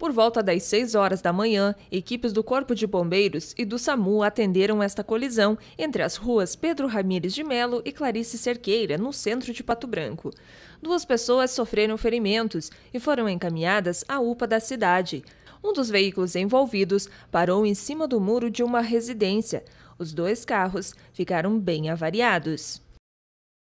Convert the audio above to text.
Por volta das 6 horas da manhã, equipes do Corpo de Bombeiros e do SAMU atenderam esta colisão entre as ruas Pedro Ramires de Melo e Clarice Cerqueira, no centro de Pato Branco. Duas pessoas sofreram ferimentos e foram encaminhadas à UPA da cidade. Um dos veículos envolvidos parou em cima do muro de uma residência. Os dois carros ficaram bem avariados.